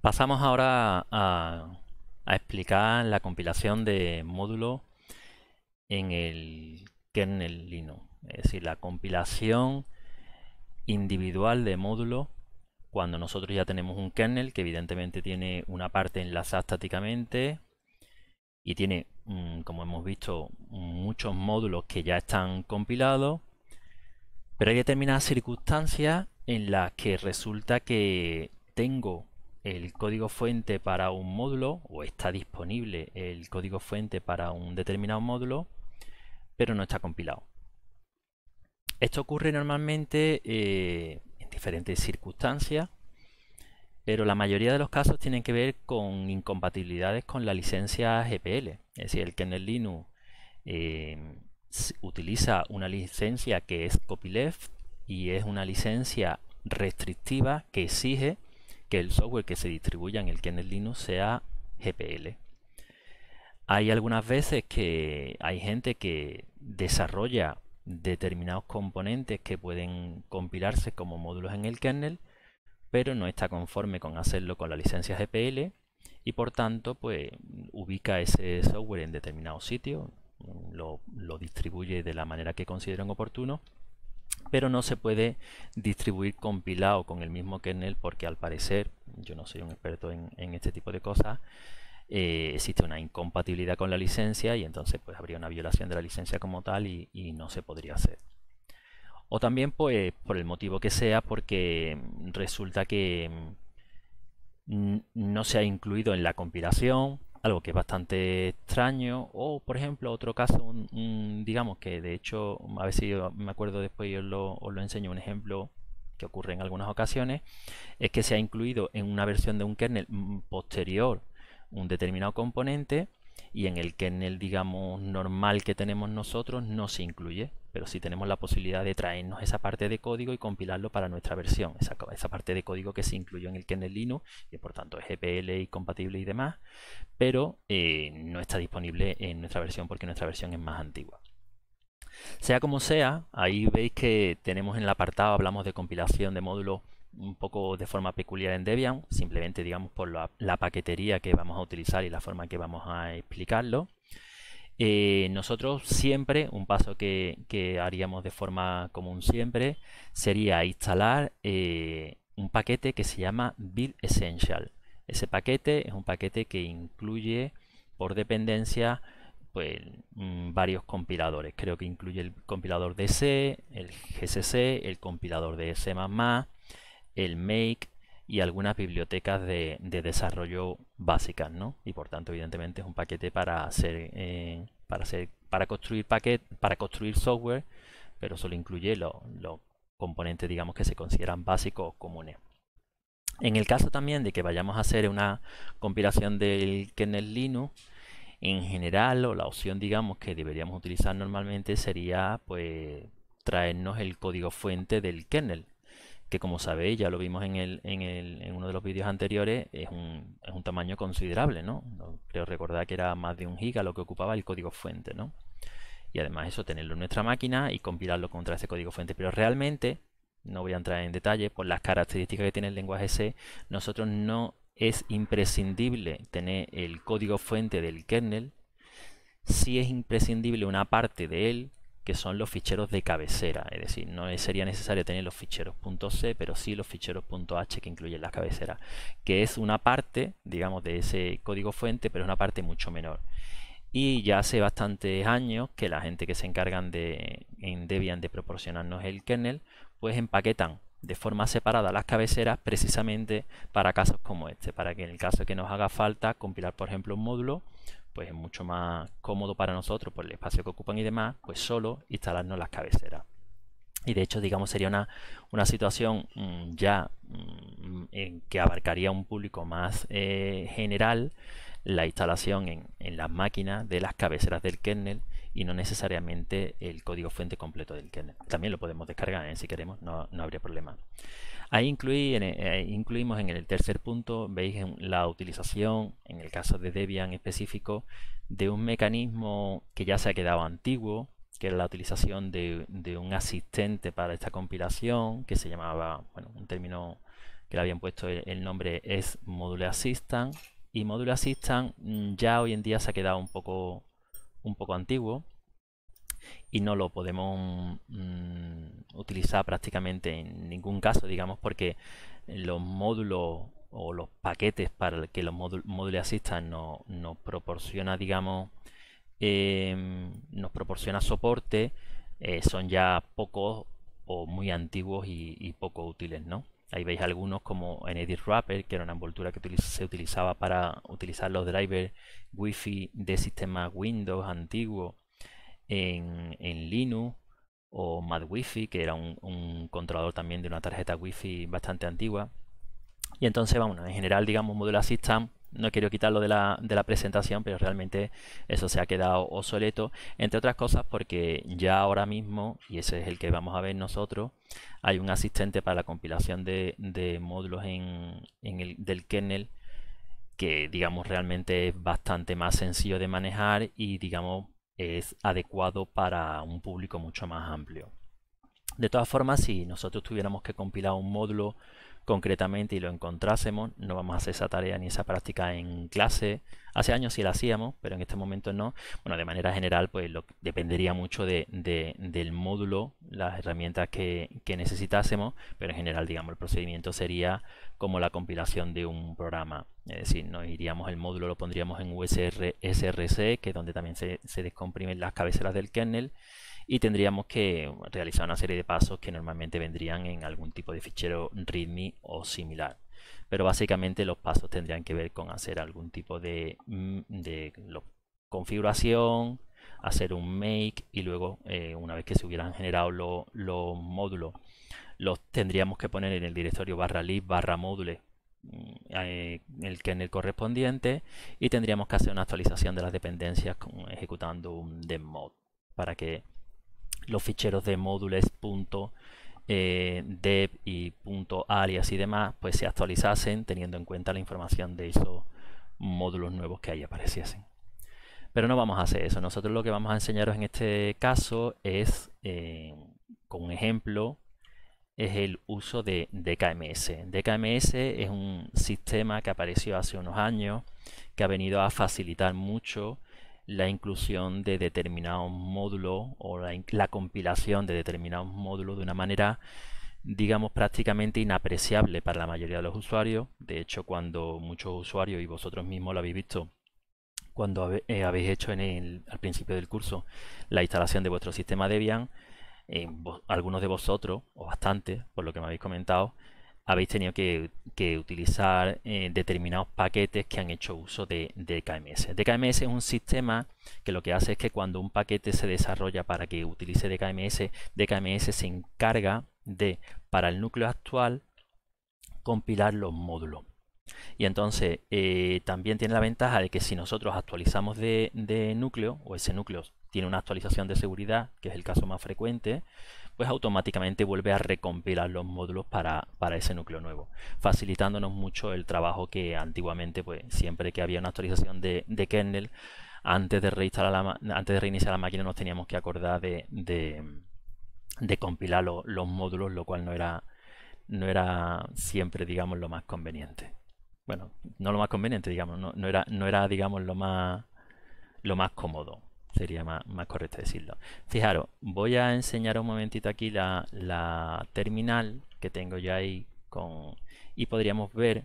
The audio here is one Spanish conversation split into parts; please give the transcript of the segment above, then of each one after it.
Pasamos ahora a, explicar la compilación de módulos en el kernel Linux, es decir, la compilación individual de módulos cuando nosotros ya tenemos un kernel que evidentemente tiene una parte enlazada estáticamente y tiene, mm, como hemos visto, muchos módulos que ya están compilados, pero hay determinadas circunstancias en las que resulta que tengo el código fuente para un módulo o está disponible el código fuente para un determinado módulo, pero no está compilado. Esto ocurre normalmente eh, en diferentes circunstancias, pero la mayoría de los casos tienen que ver con incompatibilidades con la licencia GPL. Es decir, el kernel Linux eh, utiliza una licencia que es copyleft y es una licencia restrictiva que exige que el software que se distribuya en el kernel Linux sea GPL. Hay algunas veces que hay gente que desarrolla determinados componentes que pueden compilarse como módulos en el kernel, pero no está conforme con hacerlo con la licencia GPL y por tanto pues ubica ese software en determinado sitio, lo, lo distribuye de la manera que consideren oportuno pero no se puede distribuir compilado con el mismo kernel porque al parecer, yo no soy un experto en, este tipo de cosas, eh, existe una incompatibilidad con la licencia y entonces pues, habría una violación de la licencia como tal y, y no se podría hacer. O también pues por el motivo que sea porque resulta que mm, no se ha incluido en la compilación algo que es bastante extraño o por ejemplo otro caso digamos que de hecho a ver si me acuerdo después yo os lo enseño un ejemplo que ocurre en algunas ocasiones es que se ha incluido en una versión de un kernel mm, posterior un determinado componente y en el kernel digamos normal que tenemos nosotros no se incluye pero sí tenemos la posibilidad de traernos esa parte de código y compilarlo para nuestra versión, esa, parte de código que se incluyó en el kernel Linux y por tanto es GPL e y compatible y demás, pero eh, no está disponible en nuestra versión porque nuestra versión es más antigua. Sea como sea, ahí veis que tenemos en el apartado, hablamos de compilación de módulos un poco de forma peculiar en Debian, simplemente digamos por la, la paquetería que vamos a utilizar y la forma en que vamos a explicarlo. Eh, nosotros siempre, un paso que, haríamos de forma común siempre, sería instalar eh, un paquete que se llama Build Essential. Ese paquete es un paquete que incluye por dependencia pues, mm, varios compiladores. Creo que incluye el compilador de C, el GCC, el compilador de C++, el Make, y algunas bibliotecas de, desarrollo básicas, ¿no? Y por tanto, evidentemente, es un paquete para hacer, eh, para para construir para construir software, pero solo incluye los componentes, digamos, que se consideran básicos comunes. En el caso también de que vayamos a hacer una compilación del kernel Linux, en general, o la opción, digamos, que deberíamos utilizar normalmente sería, pues, traernos el código fuente del kernel que como sabéis, ya lo vimos en, el, en, el, en uno de los vídeos anteriores, es un, es un, tamaño considerable, ¿no? Creo recordar que era más de un giga lo que ocupaba el código fuente, ¿no? Y además eso, tenerlo en nuestra máquina y compilarlo contra ese código fuente. Pero realmente, no voy a entrar en detalle, por las características que tiene el lenguaje C, nosotros no es imprescindible tener el código fuente del kernel, sí es imprescindible una parte de él, que son los ficheros de cabecera. Es decir, no sería necesario tener los ficheros .c, pero sí los ficheros .h que incluyen las cabeceras, que es una parte, digamos, de ese código fuente, pero es una parte mucho menor. Y ya hace bastantes años que la gente que se encargan de, en Debian de proporcionarnos el kernel, pues empaquetan de forma separada las cabeceras precisamente para casos como este, para que en el caso que nos haga falta compilar por ejemplo un módulo, pues es mucho más cómodo para nosotros por el espacio que ocupan y demás, pues solo instalarnos las cabeceras. Y de hecho, digamos, sería una, situación mm, ya mm, en que abarcaría un público más eh, general la instalación en, en las máquinas de las cabeceras del kernel y no necesariamente el código fuente completo del kernel. También lo podemos descargar ¿eh? si queremos, no, habría problema. Ahí incluí, eh, incluimos en el tercer punto, veis la utilización, en el caso de Debian específico, de un mecanismo que ya se ha quedado antiguo, que era la utilización de, un asistente para esta compilación, que se llamaba, bueno, un término que le habían puesto el nombre es Module Assistant, y Module Assistant mm, ya hoy en día se ha quedado un poco un poco antiguo y no lo podemos mm, utilizar prácticamente en ningún caso, digamos, porque los módulos o los paquetes para que los módulos asistan nos proporciona, digamos, em, nos proporciona soporte, eh, son ya pocos o muy antiguos y, y poco útiles, ¿no? Ahí veis algunos como enedit Wrapper, que era una envoltura que se utilizaba para utilizar los drivers Wi-Fi de sistemas Windows antiguos en, Linux, o MadWiFi, que era un, un controlador también de una tarjeta Wi-Fi bastante antigua. Y entonces, vamos, en general, digamos, módulo System no quiero quitarlo de la, presentación, pero realmente eso se ha quedado obsoleto, entre otras cosas porque ya ahora mismo, y ese es el que vamos a ver nosotros, hay un asistente para la compilación de, de módulos en, en el, del kernel que digamos realmente es bastante más sencillo de manejar y digamos es adecuado para un público mucho más amplio. De todas formas, si nosotros tuviéramos que compilar un módulo concretamente y lo encontrásemos, no vamos a hacer esa tarea ni esa práctica en clase. Hace años sí la hacíamos, pero en este momento no. Bueno, de manera general, pues dependería mucho del módulo, las herramientas que, necesitásemos, pero en general, digamos, el procedimiento sería como la compilación de un programa. Es decir, nos iríamos el módulo, lo pondríamos en USR, SRC, que es donde también se, se descomprimen las cabeceras del kernel y tendríamos que realizar una serie de pasos que normalmente vendrían en algún tipo de fichero README o similar. Pero básicamente los pasos tendrían que ver con hacer algún tipo de, mm, configuración, hacer un make y luego eh, una vez que se hubieran generado los módulos los tendríamos que poner en el directorio barra lib barra módulo mm, eh, en el correspondiente y tendríamos que hacer una actualización de las dependencias con, ejecutando un demod para que los ficheros de módulos punto, eh, y punto alias y demás, pues se actualizasen teniendo en cuenta la información de esos módulos nuevos que ahí apareciesen. Pero no vamos a hacer eso. Nosotros lo que vamos a enseñaros en este caso es, eh, con un ejemplo, es el uso de DKMS. DKMS es un sistema que apareció hace unos años, que ha venido a facilitar mucho la inclusión de determinados módulos o la, compilación de determinados módulos de una manera digamos, prácticamente inapreciable para la mayoría de los usuarios. De hecho, cuando muchos usuarios, y vosotros mismos lo habéis visto, cuando eh, habéis hecho en al principio del curso la instalación de vuestro sistema Debian, en eh, algunos de vosotros, o bastante, por lo que me habéis comentado, habéis tenido que, utilizar eh, determinados paquetes que han hecho uso de, DKMS. DKMS es un sistema que lo que hace es que cuando un paquete se desarrolla para que utilice DKMS, DKMS se encarga de, para el núcleo actual, compilar los módulos. Y entonces eh, también tiene la ventaja de que si nosotros actualizamos de núcleo, o ese núcleo tiene una actualización de seguridad, que es el caso más frecuente, pues automáticamente vuelve a recompilar los módulos para, ese núcleo nuevo, facilitándonos mucho el trabajo que antiguamente, pues siempre que había una actualización de, kernel, antes de, la, antes de reiniciar la máquina nos teníamos que acordar de, compilar los módulos, lo cual no era, no era siempre, digamos, lo más conveniente. Bueno, no lo más conveniente, digamos, no, no, era, no era, digamos, lo más, lo más cómodo sería más, correcto decirlo. Fijaros, voy a enseñar un momentito aquí la, terminal que tengo ya ahí con, y podríamos ver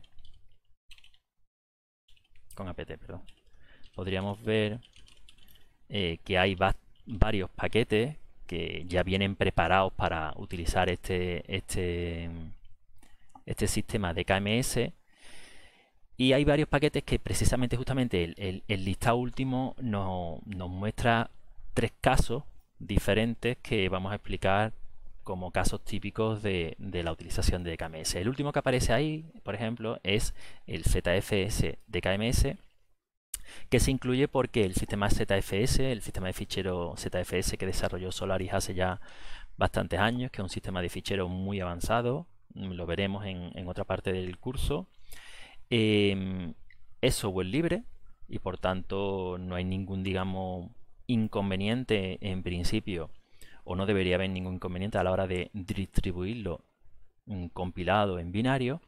con apt, perdón. Podríamos ver eh, que hay varios paquetes que ya vienen preparados para utilizar este, este, este sistema de KMS y hay varios paquetes que precisamente justamente el, lista último nos, nos, muestra tres casos diferentes que vamos a explicar como casos típicos de, la utilización de KMS. El último que aparece ahí, por ejemplo, es el ZFS de KMS, que se incluye porque el sistema ZFS, el sistema de fichero ZFS que desarrolló Solaris hace ya bastantes años, que es un sistema de fichero muy avanzado, lo veremos en, en otra parte del curso, eso em, es software libre y por tanto no hay ningún, digamos, inconveniente en principio, o no debería haber ningún inconveniente a la hora de distribuirlo mm, compilado en binario,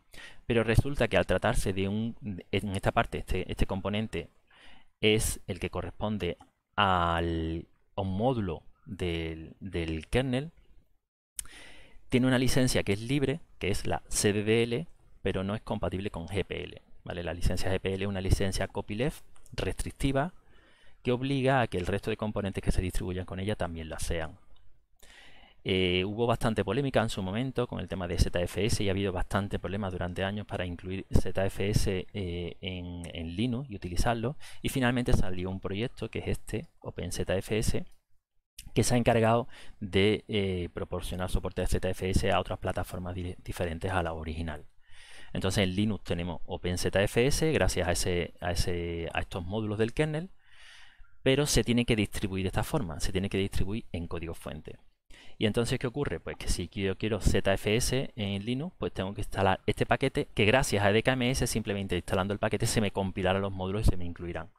pero resulta que al tratarse de un, en esta parte, este, este componente es el que corresponde al, un módulo del, del kernel, tiene una licencia que es libre, que es la CDDL, pero no es compatible con GPL. ¿vale? La licencia GPL es una licencia copyleft restrictiva que obliga a que el resto de componentes que se distribuyan con ella también lo sean. Eh, hubo bastante polémica en su momento con el tema de ZFS y ha habido bastante problemas durante años para incluir ZFS eh, en, Linux y utilizarlo. Y finalmente salió un proyecto que es este, OpenZFS, que se ha encargado de eh, proporcionar soporte de ZFS a otras plataformas diferentes a la original. Entonces en Linux tenemos OpenZFS gracias a, ese, a, estos módulos del kernel, pero se tiene que distribuir de esta forma, se tiene que distribuir en código fuente. Y entonces, ¿qué ocurre? Pues que si yo quiero ZFS en Linux, pues tengo que instalar este paquete, que gracias a DKMS, simplemente instalando el paquete, se me compilarán los módulos y se me incluirán.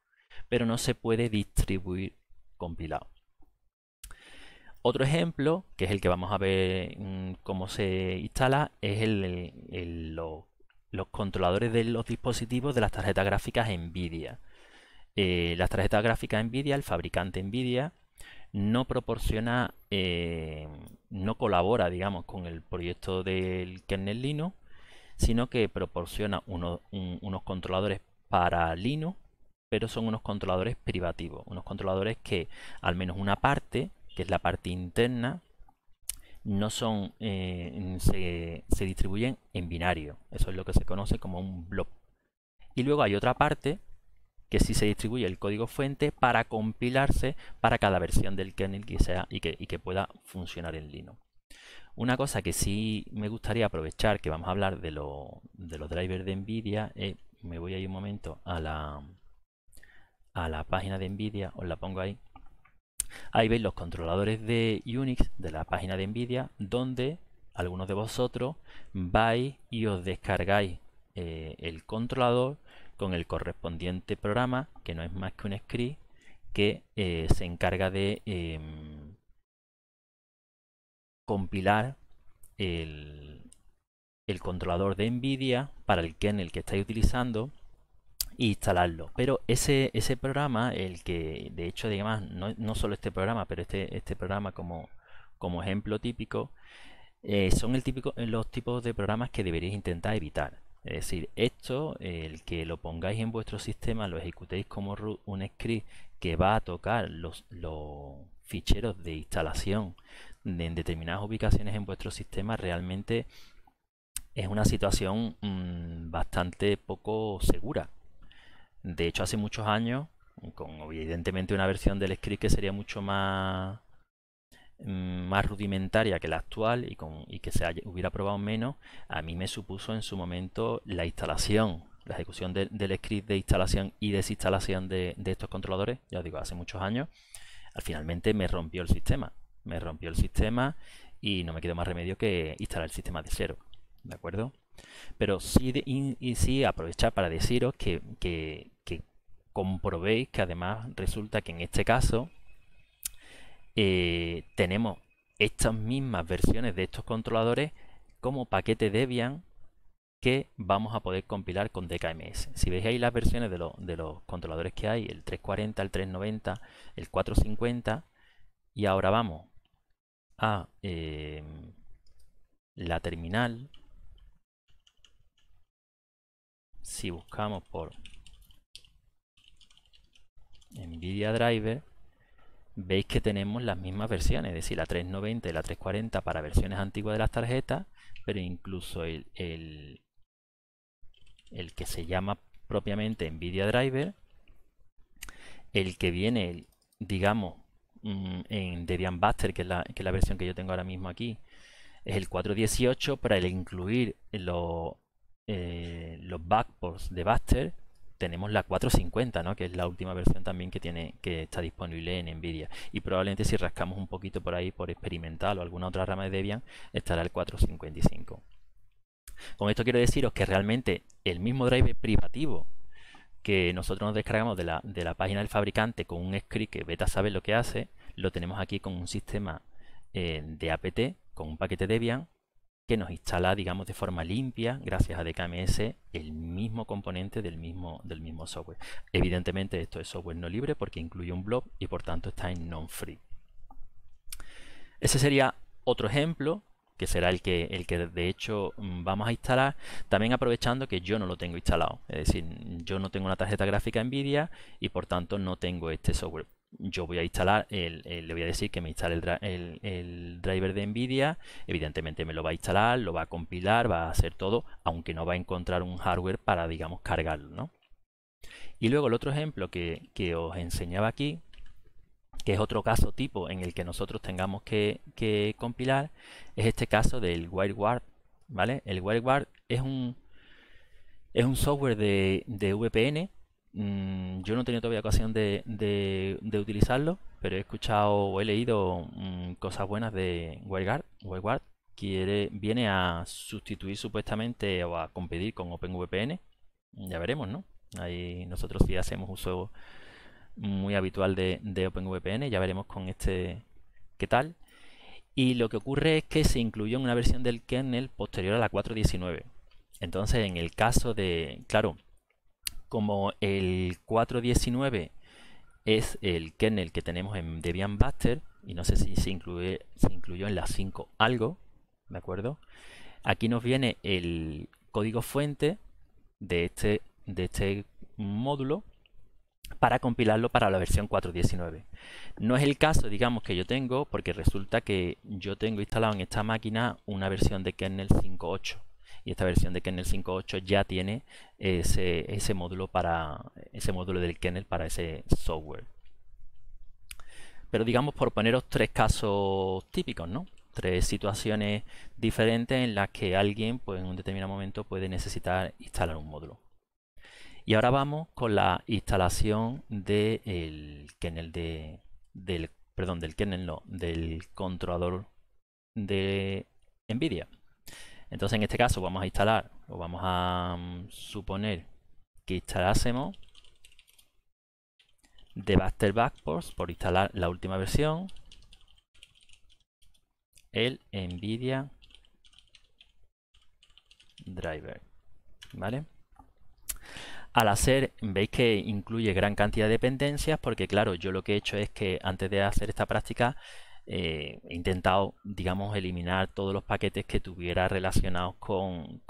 Pero no se puede distribuir compilado. Otro ejemplo, que es el que vamos a ver mm, cómo se instala, es el, el, los controladores de los dispositivos de las tarjetas gráficas NVIDIA. Eh, las tarjetas gráficas NVIDIA, el fabricante NVIDIA, no proporciona, eh, no colabora, digamos, con el proyecto del kernel Linux, sino que proporciona unos controladores para Linux, pero son unos controladores privativos, unos controladores que al menos una parte, que es la parte interna, no son eh, se, distribuyen en binario. Eso es lo que se conoce como un blob. Y luego hay otra parte que sí se distribuye el código fuente para compilarse para cada versión del kernel que sea y que, pueda funcionar en Linux. Una cosa que sí me gustaría aprovechar, que vamos a hablar de, lo, de los drivers de NVIDIA, me voy ahí un momento a la, a la página de NVIDIA, os la pongo ahí, Ahí veis los controladores de Unix de la página de NVIDIA, donde algunos de vosotros vais y os descargáis eh, el controlador con el correspondiente programa, que no es más que un script, que eh, se encarga de em, compilar el, el, controlador de NVIDIA para el kernel que estáis utilizando instalarlo. Pero ese, ese programa, el que de hecho, digamos, no, no solo este programa, pero este, este programa como, como ejemplo típico, eh, son el típico, los tipos de programas que deberíais intentar evitar. Es decir, esto, el que lo pongáis en vuestro sistema, lo ejecutéis como un script que va a tocar los, los ficheros de instalación en determinadas ubicaciones en vuestro sistema, realmente es una situación mm, bastante poco segura. De hecho, hace muchos años, con evidentemente una versión del script que sería mucho más, mm, más rudimentaria que la actual y, con, que se hubiera probado menos, a mí me supuso en su momento la instalación, la ejecución del script de instalación y desinstalación de, estos controladores, ya os digo, hace muchos años, al finalmente me rompió el sistema. Me rompió el sistema y no me quedó más remedio que instalar el sistema de cero. ¿De acuerdo? Pero sí, y, sí aprovechar para deciros que, que comprobéis que además resulta que en este caso eh, tenemos estas mismas versiones de estos controladores como paquete Debian que vamos a poder compilar con DKMS. Si veis ahí las versiones de, los controladores que hay, el 340, el 390, el 450, y ahora vamos a em, la terminal. Si buscamos por NVIDIA Driver, veis que tenemos las mismas versiones, es decir, la 390 y la 340 para versiones antiguas de las tarjetas, pero incluso el, el, que se llama propiamente NVIDIA Driver, el que viene, digamos, mm, en Debian Buster, que es, la, versión que yo tengo ahora mismo aquí, es el 418 para el incluir eh, los backports de Buster tenemos la 450, que es la última versión también que, tiene, que está disponible en NVIDIA. Y probablemente si rascamos un poquito por ahí, por experimental o alguna otra rama de Debian, estará el 455. Con esto quiero deciros que realmente el mismo drive privativo que nosotros nos descargamos de la, de la página del fabricante con un script que beta sabe lo que hace, lo tenemos aquí con un sistema eh, de apt, con un paquete Debian, que nos instala, digamos, de forma limpia, gracias a DKMS, el mismo componente del mismo, del mismo software. Evidentemente esto es software no libre porque incluye un blob y por tanto está en non-free. Ese sería otro ejemplo que será el que, el que de hecho mm, vamos a instalar, también aprovechando que yo no lo tengo instalado. Es decir, yo no tengo una tarjeta gráfica NVIDIA y por tanto no tengo este software yo voy a instalar, el, le voy a decir que me instale el, driver de NVIDIA, evidentemente me lo va a instalar, lo va a compilar, va a hacer todo, aunque no va a encontrar un hardware para, digamos, cargarlo, ¿no? Y luego el otro ejemplo que, que os enseñaba aquí, que es otro caso tipo en el que nosotros tengamos que, que compilar, es este caso del WireGuard, ¿vale? El WireGuard es un, es un software de, de VPN Mm, yo no he tenido todavía ocasión de, utilizarlo, pero he escuchado o he leído mm, cosas buenas de WireGuard. WireGuard viene a sustituir supuestamente o a competir con OpenVPN. Ya veremos, ¿no? Ahí nosotros sí hacemos uso muy habitual de, de OpenVPN, ya veremos con este qué tal. Y lo que ocurre es que se incluyó en una versión del kernel posterior a la 4.19. Entonces, en el caso de, claro, como el 419 es el kernel que tenemos en Debian Buster, y no sé si se, incluye, incluyó en la 5 algo, ¿de acuerdo? Aquí nos viene el código fuente de este, de este módulo para compilarlo para la versión 4.19. No es el caso, digamos, que yo tengo, porque resulta que yo tengo instalado en esta máquina una versión de kernel 5.8 y esta versión de Kernel 5.8 ya tiene ese, módulo para, ese módulo del kernel para ese software. Pero digamos por poneros tres casos típicos, ¿no? tres situaciones diferentes en las que alguien pues, en un determinado momento puede necesitar instalar un módulo. Y ahora vamos con la instalación de el de, del perdón, del kernel no, del controlador de NVIDIA. Entonces en este caso vamos a instalar, o vamos a mm, suponer que instalásemos The Backports por instalar la última versión, el NVIDIA Driver, ¿vale? Al hacer, veis que incluye gran cantidad de dependencias porque claro, yo lo que he hecho es que antes de hacer esta práctica eh, he intentado, digamos, eliminar todos los paquetes que tuviera relacionados con,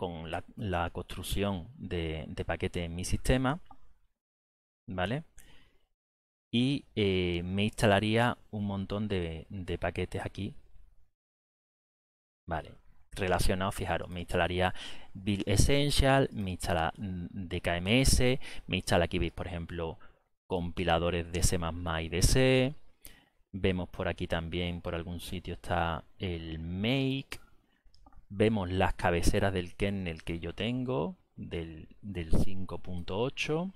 la, construcción de, paquetes en mi sistema, ¿vale? Y eh, me instalaría un montón de, paquetes aquí, ¿vale? relacionados, fijaros, me instalaría Build Essential, me instala mm, DKMS, me instala aquí, veis, por ejemplo, compiladores de C++ y de Vemos por aquí también, por algún sitio está el make. Vemos las cabeceras del kernel que yo tengo, del, 5.8.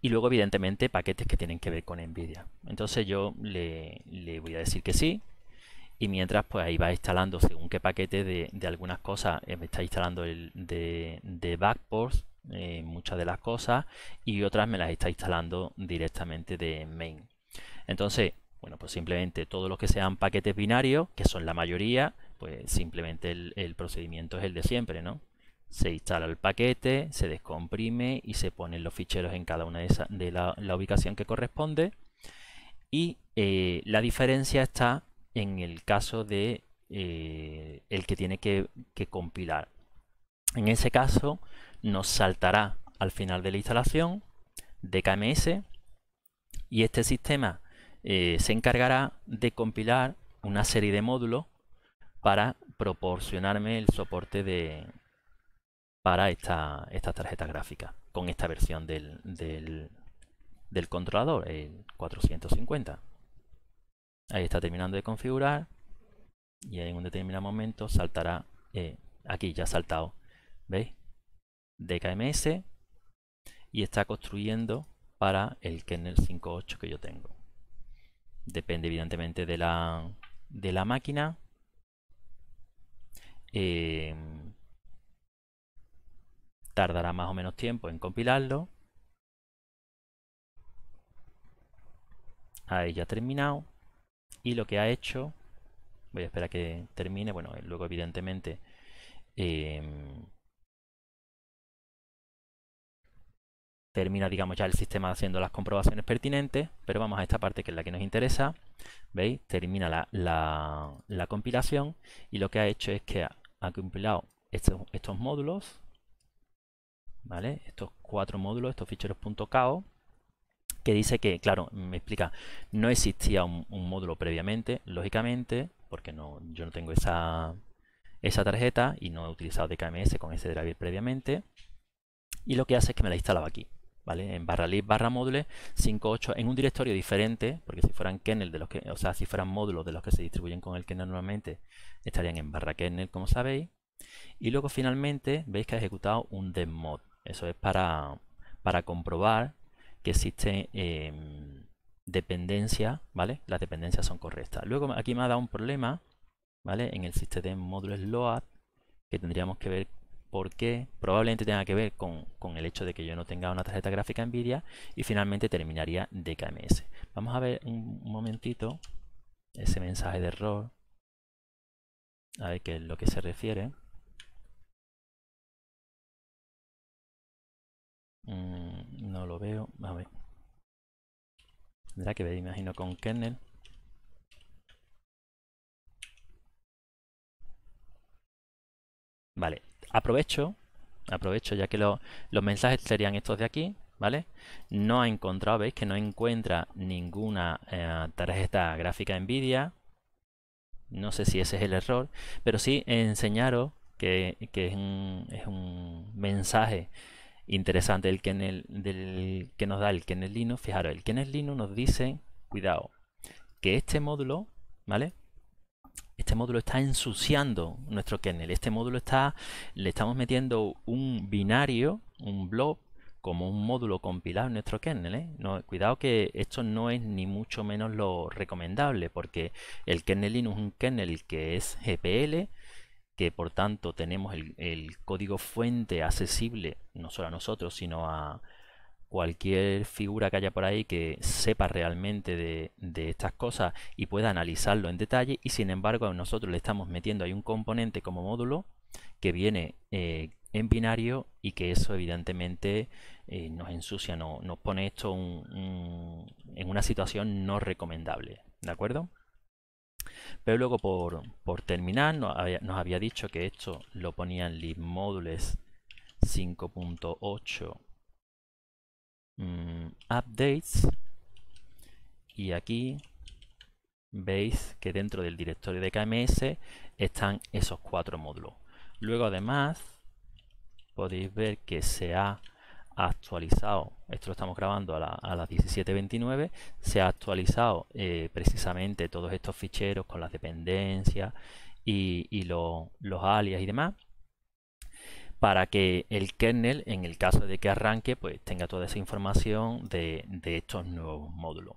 Y luego, evidentemente, paquetes que tienen que ver con NVIDIA. Entonces yo le, voy a decir que sí, y mientras pues ahí va instalando según qué paquete de, algunas cosas eh, me está instalando el de, de backports eh, muchas de las cosas y otras me las está instalando directamente de main entonces, bueno, pues simplemente todos los que sean paquetes binarios, que son la mayoría, pues simplemente el, procedimiento es el de siempre, ¿no? Se instala el paquete, se descomprime y se ponen los ficheros en cada una de, esa, de la, ubicación que corresponde. Y eh, la diferencia está en el caso de eh, el que tiene que, que compilar. En ese caso, nos saltará al final de la instalación DKMS y este sistema eh, se encargará de compilar una serie de módulos para proporcionarme el soporte de, para estas esta tarjeta gráfica con esta versión del, controlador, el 450. Ahí está terminando de configurar y en un determinado momento saltará, eh, aquí ya ha saltado, ¿veis? DKMS y está construyendo para el kernel 5.8 que yo tengo depende evidentemente de la, máquina. Eh, tardará más o menos tiempo en compilarlo. Ahí ya ha terminado. Y lo que ha hecho, voy a esperar que termine, bueno, eh, luego evidentemente eh, termina, digamos, ya el sistema haciendo las comprobaciones pertinentes, pero vamos a esta parte que es la que nos interesa, ¿veis? Termina la, compilación y lo que ha hecho es que ha, compilado estos, estos, módulos, ¿vale? Estos cuatro módulos, estos ficheros.cao, que dice que, claro, me explica, no existía un, módulo previamente, lógicamente, porque no, yo no tengo esa, esa tarjeta y no he utilizado DKMS con ese driver previamente, y lo que hace es que me la instalaba aquí. En barra lib barra módulo 58 en un directorio diferente, porque si fueran kernel de los que, o sea, si fueran módulos de los que se distribuyen con el kernel normalmente, estarían en barra kernel, como sabéis. Y luego finalmente veis que ha ejecutado un demod Eso es para, para comprobar que existe dependencias, em, dependencia, ¿vale? Las dependencias son correctas. Luego aquí me ha dado un problema, ¿vale? En el sistema de módulos load, que tendríamos que ver por qué probablemente tenga que ver con, con, el hecho de que yo no tenga una tarjeta gráfica NVIDIA y finalmente terminaría DKMS. Vamos a ver un, momentito ese mensaje de error, a ver qué es lo que se refiere. Mm, no lo veo, a ver. Tendrá que ver, imagino, con kernel. Vale, aprovecho, aprovecho ya que los mensajes serían estos de aquí, ¿vale? No ha encontrado, veis que no encuentra ninguna eh, tarjeta gráfica NVIDIA. No sé si ese es el error, pero sí enseñaros que, es, un, mensaje interesante el que, que nos da el Kernel Linux. Fijaros, el Kernel Linux nos dice, cuidado, que este módulo, ¿vale? este módulo está ensuciando nuestro kernel. Este módulo está, le estamos metiendo un binario, un blob, como un módulo compilado en nuestro kernel. ¿eh? No, cuidado que esto no es ni mucho menos lo recomendable, porque el kernel Linux es un kernel que es GPL, que por tanto tenemos el, el código fuente accesible no solo a nosotros, sino a, cualquier figura que haya por ahí que sepa realmente de, estas cosas y pueda analizarlo en detalle y sin embargo a nosotros le estamos metiendo ahí un componente como módulo que viene eh, en binario y que eso evidentemente eh, nos ensucia, no, nos pone esto en una situación no recomendable, ¿de acuerdo? Pero luego por, terminar nos había, dicho que esto lo ponía ponían libmodules 5.8 Mm, updates y aquí veis que dentro del directorio de KMS están esos cuatro módulos. Luego además podéis ver que se ha actualizado, esto lo estamos grabando a, las 17.29, se ha actualizado eh, precisamente todos estos ficheros con las dependencias y, los alias y demás para que el kernel, en el caso de que arranque, pues tenga toda esa información de, estos nuevos módulos.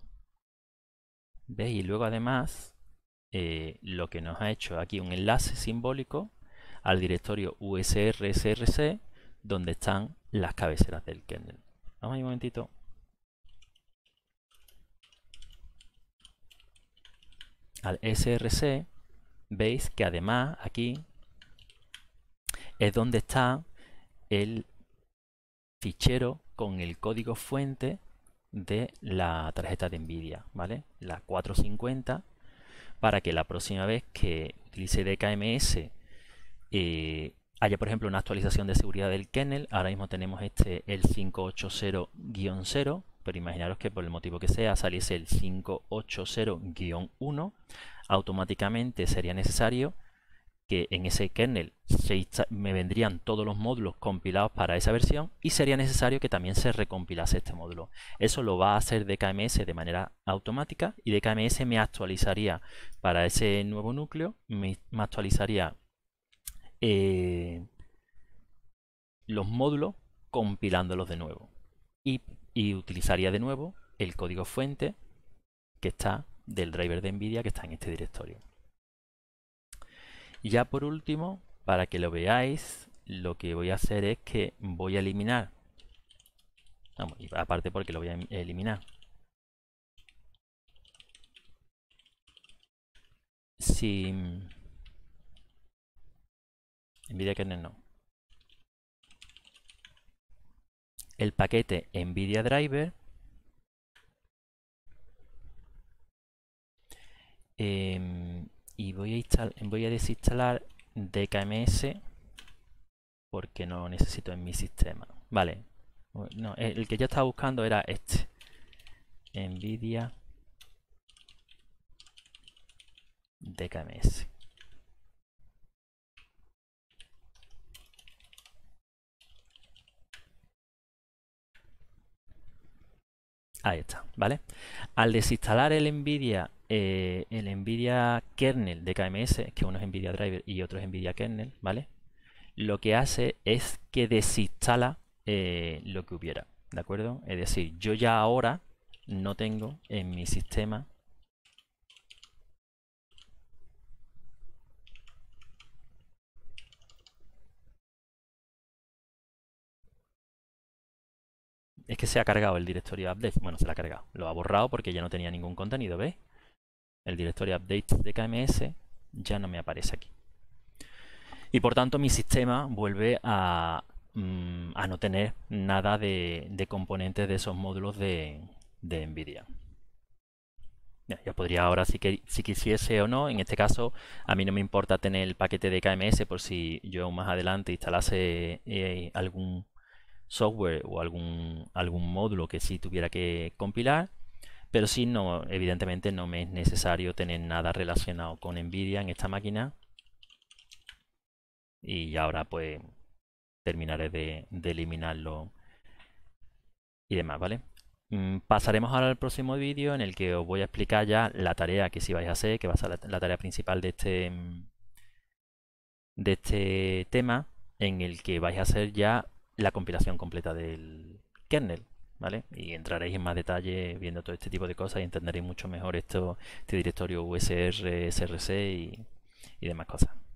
¿Veis? Y luego además, eh, lo que nos ha hecho aquí un enlace simbólico al directorio usrsrc, donde están las cabeceras del kernel. Vamos ahí un momentito. Al src, veis que además aquí es donde está el fichero con el código fuente de la tarjeta de NVIDIA, ¿vale? La 450, para que la próxima vez que utilice DKMS eh, haya, por ejemplo, una actualización de seguridad del kernel. Ahora mismo tenemos este el 580-0, pero imaginaros que por el motivo que sea saliese el 580-1, automáticamente sería necesario que en ese kernel se me vendrían todos los módulos compilados para esa versión y sería necesario que también se recompilase este módulo. Eso lo va a hacer DKMS de manera automática y DKMS me actualizaría para ese nuevo núcleo, me, actualizaría eh, los módulos compilándolos de nuevo y utilizaría de nuevo el código fuente que está del driver de NVIDIA que está en este directorio. Y ya por último, para que lo veáis, lo que voy a hacer es que voy a eliminar. Ah, aparte porque lo voy a em-, eliminar. Si... NVIDIA Kernel no. El paquete NVIDIA Driver em, y voy a, instalar, voy a desinstalar DKMS porque no lo necesito en mi sistema. Vale, no, el que yo estaba buscando era este. NVIDIA DKMS. Ahí está, ¿vale? Al desinstalar el NVIDIA eh, el NVIDIA kernel de KMS, que uno es NVIDIA driver y otro es NVIDIA kernel, ¿vale? Lo que hace es que desinstala eh, lo que hubiera, ¿de acuerdo? Es decir, yo ya ahora no tengo en mi sistema es que se ha cargado el directorio update. Bueno, se lo ha cargado. Lo ha borrado porque ya no tenía ningún contenido, ¿veis? el directorio update de KMS ya no me aparece aquí. Y por tanto mi sistema vuelve a, mm, no tener nada de, componentes de esos módulos de, NVIDIA. Ya, podría ahora si, quisiese o no. En este caso, a mí no me importa tener el paquete de KMS por si yo más adelante instalase eh, algún software o algún, algún módulo que sí tuviera que compilar. Pero sí, no, evidentemente no me es necesario tener nada relacionado con NVIDIA en esta máquina. Y ahora pues terminaré de, eliminarlo y demás, ¿vale? Mm, pasaremos ahora al próximo vídeo en el que os voy a explicar ya la tarea que si vais a hacer, que va a ser la, la, tarea principal de este, de este tema, en el que vais a hacer ya la compilación completa del kernel. ¿vale? Y entraréis en más detalle viendo todo este tipo de cosas y entenderéis mucho mejor esto, este directorio USR, SRC y demás cosas.